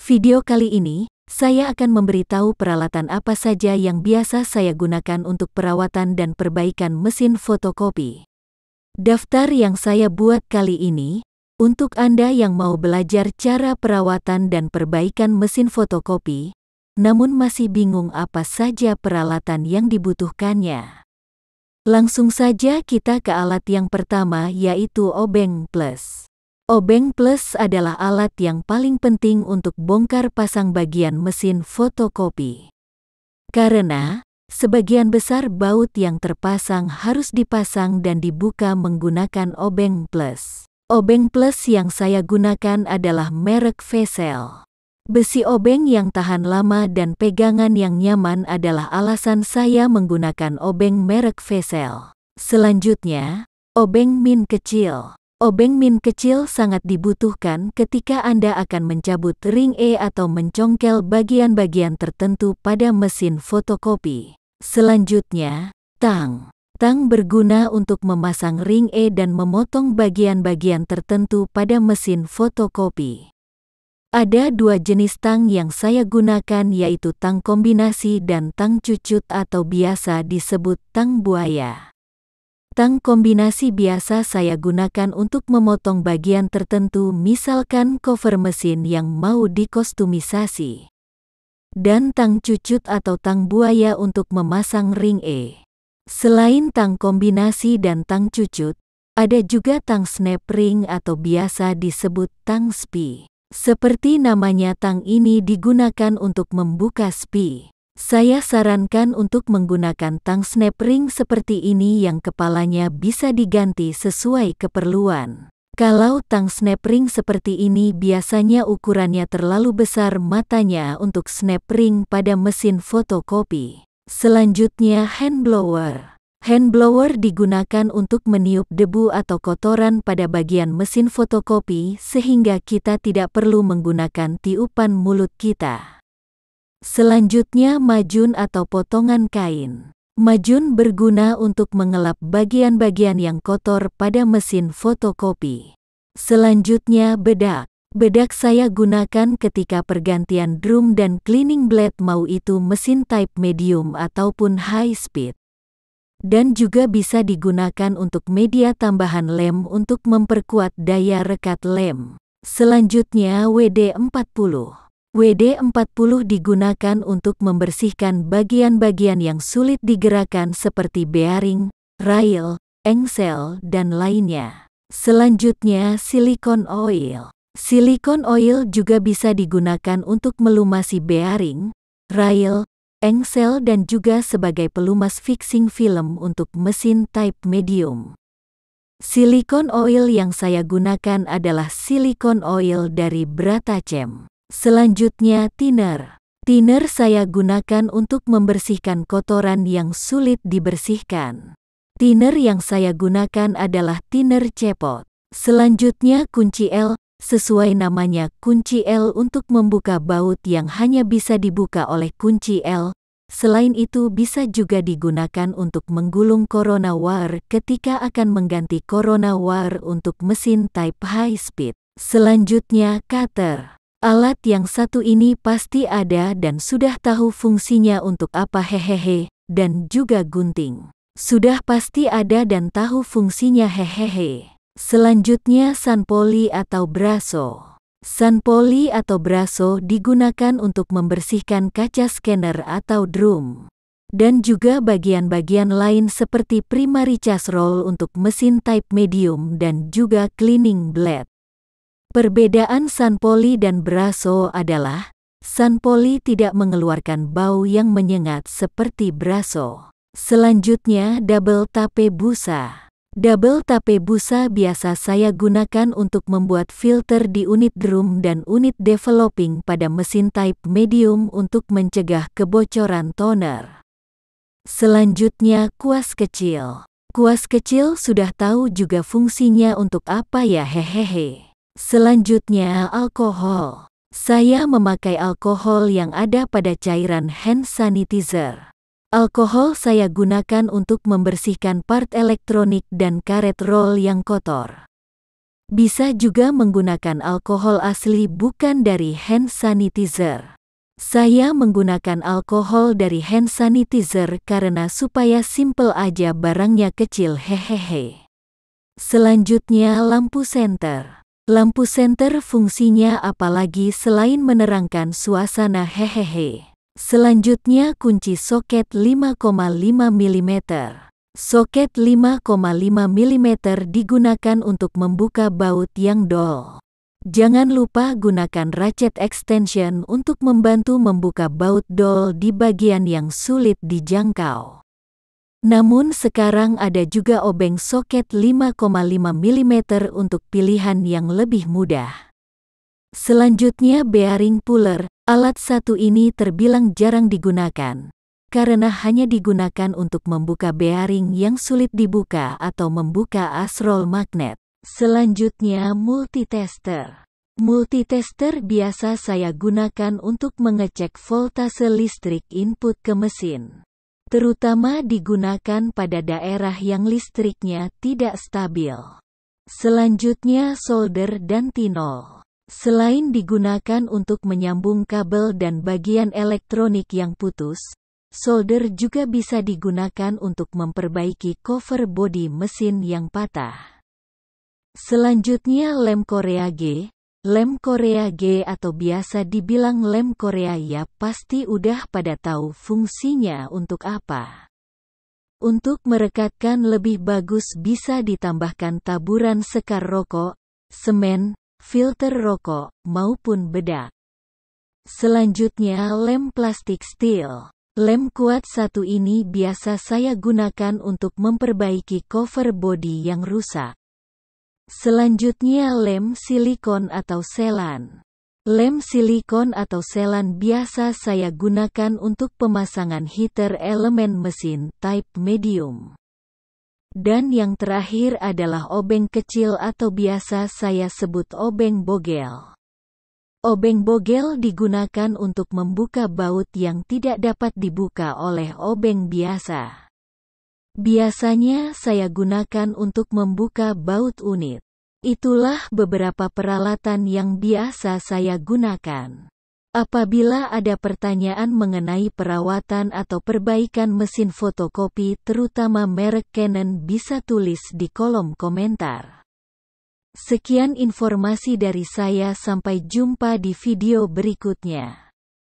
Video kali ini, saya akan memberitahu peralatan apa saja yang biasa saya gunakan untuk perawatan dan perbaikan mesin fotokopi. Daftar yang saya buat kali ini, untuk Anda yang mau belajar cara perawatan dan perbaikan mesin fotokopi, namun masih bingung apa saja peralatan yang dibutuhkannya. Langsung saja kita ke alat yang pertama yaitu obeng plus. Obeng Plus adalah alat yang paling penting untuk bongkar pasang bagian mesin fotokopi. Karena, sebagian besar baut yang terpasang harus dipasang dan dibuka menggunakan obeng plus. Obeng plus yang saya gunakan adalah merek Vesel. Besi obeng yang tahan lama dan pegangan yang nyaman adalah alasan saya menggunakan obeng merek Vesel. Selanjutnya, obeng min kecil. Obeng min kecil sangat dibutuhkan ketika Anda akan mencabut ring E atau mencongkel bagian-bagian tertentu pada mesin fotokopi. Selanjutnya, tang. Tang berguna untuk memasang ring E dan memotong bagian-bagian tertentu pada mesin fotokopi. Ada dua jenis tang yang saya gunakan yaitu tang kombinasi dan tang cucut atau biasa disebut tang buaya. Tang kombinasi biasa saya gunakan untuk memotong bagian tertentu misalkan cover mesin yang mau dikostumisasi. Dan tang cucut atau tang buaya untuk memasang ring E. Selain tang kombinasi dan tang cucut, ada juga tang snap ring atau biasa disebut tang spi. Seperti namanya tang ini digunakan untuk membuka spi. Saya sarankan untuk menggunakan tang snap ring seperti ini yang kepalanya bisa diganti sesuai keperluan. Kalau tang snap ring seperti ini biasanya ukurannya terlalu besar matanya untuk snap ring pada mesin fotokopi. Selanjutnya hand blower. Hand blower digunakan untuk meniup debu atau kotoran pada bagian mesin fotokopi sehingga kita tidak perlu menggunakan tiupan mulut kita. Selanjutnya majun atau potongan kain. Majun berguna untuk mengelap bagian-bagian yang kotor pada mesin fotokopi. Selanjutnya bedak. Bedak saya gunakan ketika pergantian drum dan cleaning blade mau itu mesin type medium ataupun high speed. Dan juga bisa digunakan untuk media tambahan lem untuk memperkuat daya rekat lem. Selanjutnya WD40. WD-40 digunakan untuk membersihkan bagian-bagian yang sulit digerakkan seperti bearing, rail, engsel, dan lainnya. Selanjutnya, silikon oil. Silikon oil juga bisa digunakan untuk melumasi bearing, rail, engsel dan juga sebagai pelumas fixing film untuk mesin type medium. Silikon oil yang saya gunakan adalah silikon oil dari Bratachem. Selanjutnya thinner. Thinner saya gunakan untuk membersihkan kotoran yang sulit dibersihkan. Thinner yang saya gunakan adalah thinner cepot. Selanjutnya kunci L, sesuai namanya kunci L untuk membuka baut yang hanya bisa dibuka oleh kunci L. Selain itu bisa juga digunakan untuk menggulung corona wire ketika akan mengganti corona wire untuk mesin type high speed. Selanjutnya cutter. Alat yang satu ini pasti ada dan sudah tahu fungsinya untuk apa hehehe, dan juga gunting. Sudah pasti ada dan tahu fungsinya hehehe. Selanjutnya sanpoli atau braso. Sanpoli atau braso digunakan untuk membersihkan kaca scanner atau drum. Dan juga bagian-bagian lain seperti primary roll untuk mesin type medium dan juga cleaning blade. Perbedaan Sanpoli dan Braso adalah, Sanpoli tidak mengeluarkan bau yang menyengat seperti Braso. Selanjutnya double tape busa. Double tape busa biasa saya gunakan untuk membuat filter di unit drum dan unit developing pada mesin type medium untuk mencegah kebocoran toner. Selanjutnya kuas kecil. Kuas kecil sudah tahu juga fungsinya untuk apa ya hehehe. Selanjutnya alkohol. Saya memakai alkohol yang ada pada cairan hand sanitizer. Alkohol saya gunakan untuk membersihkan part elektronik dan karet roll yang kotor. Bisa juga menggunakan alkohol asli bukan dari hand sanitizer. Saya menggunakan alkohol dari hand sanitizer karena supaya simple aja barangnya kecil hehehe. Selanjutnya lampu senter. Lampu senter fungsinya apalagi selain menerangkan suasana hehehe. Selanjutnya kunci soket 5,5 mm. Soket 5,5 mm digunakan untuk membuka baut yang dol. Jangan lupa gunakan ratchet extension untuk membantu membuka baut dol di bagian yang sulit dijangkau. Namun sekarang ada juga obeng soket 5,5 mm untuk pilihan yang lebih mudah. Selanjutnya bearing puller, alat satu ini terbilang jarang digunakan, karena hanya digunakan untuk membuka bearing yang sulit dibuka atau membuka asrol magnet. Selanjutnya multitester. Multitester biasa saya gunakan untuk mengecek voltase listrik input ke mesin terutama digunakan pada daerah yang listriknya tidak stabil. Selanjutnya solder dan tinol. Selain digunakan untuk menyambung kabel dan bagian elektronik yang putus, solder juga bisa digunakan untuk memperbaiki cover body mesin yang patah. Selanjutnya lem Korea G, Lem Korea G atau biasa dibilang lem Korea ya pasti udah pada tahu fungsinya untuk apa. Untuk merekatkan lebih bagus bisa ditambahkan taburan sekar rokok, semen, filter rokok, maupun bedak. Selanjutnya lem plastik steel. Lem kuat satu ini biasa saya gunakan untuk memperbaiki cover body yang rusak. Selanjutnya lem silikon atau selan. Lem silikon atau selan biasa saya gunakan untuk pemasangan heater elemen mesin type medium. Dan yang terakhir adalah obeng kecil atau biasa saya sebut obeng bogel. Obeng bogel digunakan untuk membuka baut yang tidak dapat dibuka oleh obeng biasa. Biasanya saya gunakan untuk membuka baut unit. Itulah beberapa peralatan yang biasa saya gunakan. Apabila ada pertanyaan mengenai perawatan atau perbaikan mesin fotokopi terutama merek Canon bisa tulis di kolom komentar. Sekian informasi dari saya sampai jumpa di video berikutnya.